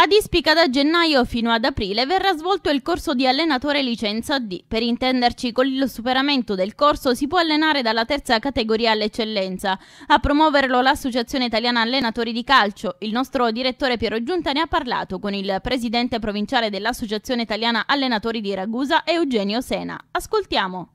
Ad Ispica da gennaio fino ad aprile verrà svolto il corso di allenatore licenza D. Per intenderci, con il superamento del corso si può allenare dalla terza categoria all'eccellenza. A promuoverlo l'Associazione Italiana Allenatori di Calcio. Il nostro direttore Piero Giunta ne ha parlato con il presidente provinciale dell'Associazione Italiana Allenatori di Ragusa, Eugenio Sena. Ascoltiamo.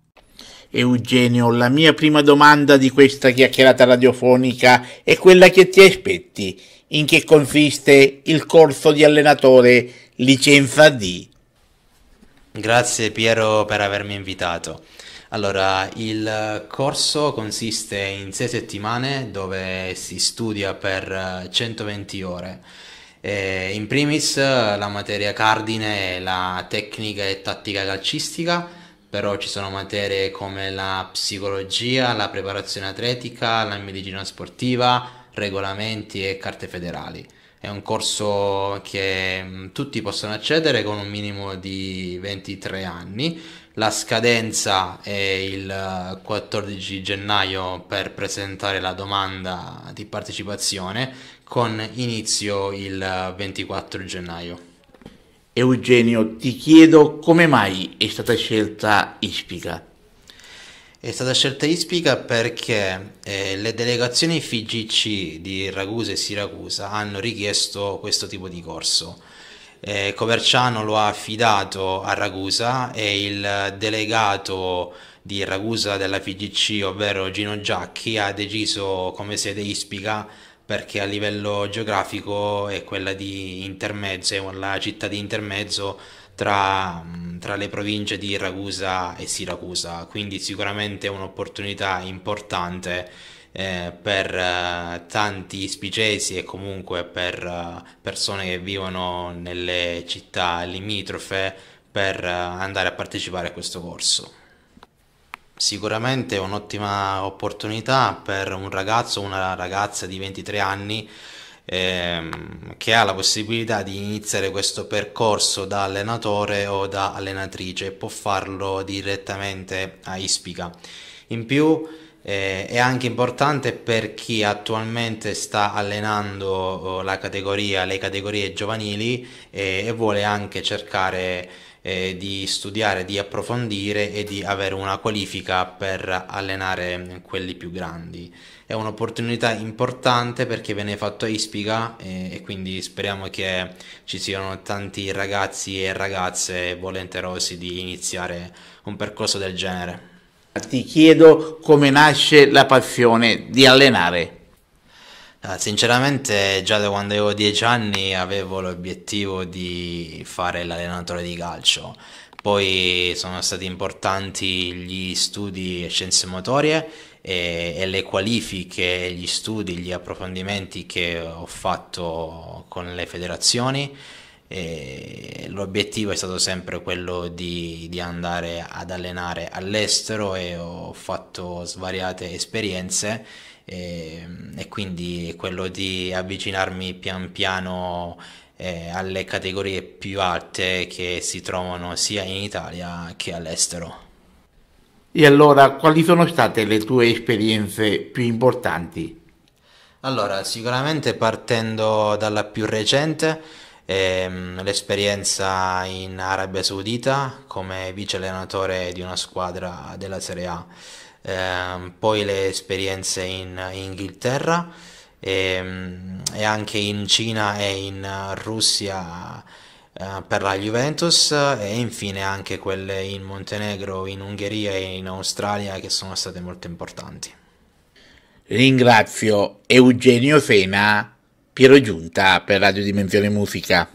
Eugenio, la mia prima domanda di questa chiacchierata radiofonica è quella che ti aspetti in che consiste il corso di allenatore Licenza D. Grazie Piero per avermi invitato. Allora, il corso consiste in sei settimane dove si studia per 120 eh, ore. E in primis la materia cardine è la tecnica e tattica calcistica, però ci sono materie come la psicologia, la preparazione atletica, la medicina sportiva, regolamenti e carte federali. È un corso che mm, tutti possono accedere con un minimo di 23 anni. La scadenza è il 14 eh, gennaio per presentare la domanda di partecipazione con inizio il 24 eh, gennaio. Eugenio, ti chiedo come mai è stata scelta Ispica? È stata scelta Ispica perché eh, le delegazioni FIGC di Ragusa e Siracusa hanno richiesto questo tipo di corso. Eh, Coverciano lo ha affidato a Ragusa e il delegato di Ragusa della FIGC, ovvero Gino Giacchi, ha deciso come sede Ispica perché a livello geografico è quella di Intermezzo, è la città di Intermezzo tra, tra le province di Ragusa e Siracusa, quindi sicuramente è un'opportunità importante eh, per eh, tanti spicesi e comunque per eh, persone che vivono nelle città limitrofe per eh, andare a partecipare a questo corso sicuramente è un'ottima opportunità per un ragazzo o una ragazza di 23 anni ehm, che ha la possibilità di iniziare questo percorso da allenatore o da allenatrice e può farlo direttamente a Ispica. In più eh, è anche importante per chi attualmente sta allenando oh, la categoria, le categorie giovanili eh, e vuole anche cercare eh, di studiare, di approfondire e di avere una qualifica per allenare quelli più grandi. È un'opportunità importante perché viene fatto a Ispica eh, e quindi speriamo che ci siano tanti ragazzi e ragazze volenterosi di iniziare un percorso del genere. Ti chiedo come nasce la passione di allenare. Ah, sinceramente già da quando avevo 10 anni avevo l'obiettivo di fare l'allenatore di calcio, poi sono stati importanti gli studi e scienze motorie e, e, le qualifiche, gli studi, gli approfondimenti che ho fatto con le federazioni e l'obiettivo è stato sempre quello di, di, andare ad allenare all'estero e ho fatto svariate esperienze e, ehm, e quindi quello di avvicinarmi pian piano eh, alle categorie più alte che si trovano sia in Italia che all'estero. E allora quali sono state le tue esperienze più importanti? Allora, sicuramente partendo dalla più recente, ehm, l'esperienza in Arabia Saudita come vice allenatore di una squadra della Serie A, ehm, poi le esperienze in, Inghilterra ehm, e anche in Cina e in Russia eh, per la Juventus e infine anche quelle in Montenegro, in Ungheria e in Australia che sono state molto importanti. Ringrazio Eugenio Fena Piero Giunta per Radio Dimensione Musica.